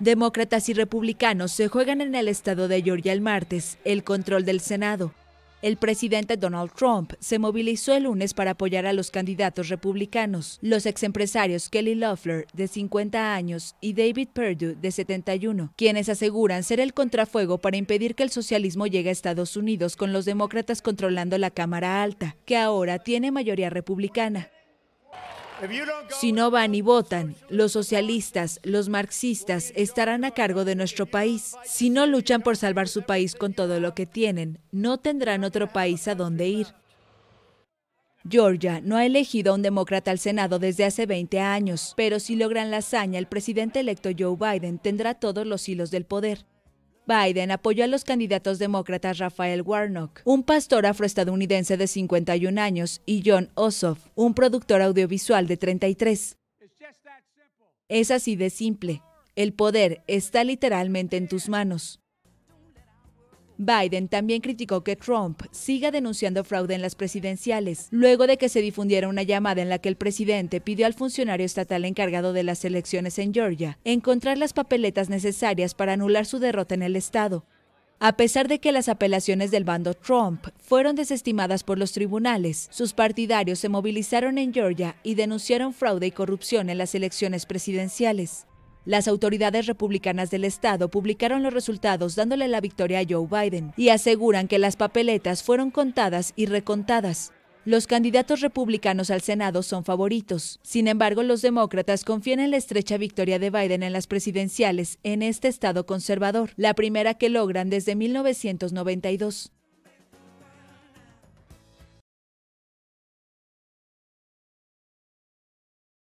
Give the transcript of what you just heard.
Demócratas y republicanos se juegan en el estado de Georgia el martes el control del Senado. El presidente Donald Trump se movilizó el lunes para apoyar a los candidatos republicanos, los exempresarios Kelly Loeffler, de 50 años, y David Perdue, de 71, quienes aseguran ser el contrafuego para impedir que el socialismo llegue a Estados Unidos con los demócratas controlando la Cámara Alta, que ahora tiene mayoría republicana. Si no van y votan, los socialistas, los marxistas estarán a cargo de nuestro país. Si no luchan por salvar su país con todo lo que tienen, no tendrán otro país a donde ir. Georgia no ha elegido a un demócrata al Senado desde hace 20 años, pero si logran la hazaña, el presidente electo Joe Biden tendrá todos los hilos del poder. Biden apoyó a los candidatos demócratas Rafael Warnock, un pastor afroestadounidense de 51 años, y John Ossoff, un productor audiovisual de 33. Es así de simple. El poder está literalmente en tus manos. Biden también criticó que Trump siga denunciando fraude en las presidenciales, luego de que se difundiera una llamada en la que el presidente pidió al funcionario estatal encargado de las elecciones en Georgia encontrar las papeletas necesarias para anular su derrota en el estado. A pesar de que las apelaciones del bando Trump fueron desestimadas por los tribunales, sus partidarios se movilizaron en Georgia y denunciaron fraude y corrupción en las elecciones presidenciales. Las autoridades republicanas del estado publicaron los resultados dándole la victoria a Joe Biden y aseguran que las papeletas fueron contadas y recontadas. Los candidatos republicanos al Senado son favoritos. Sin embargo, los demócratas confían en la estrecha victoria de Biden en las presidenciales en este estado conservador, la primera que logran desde 1992.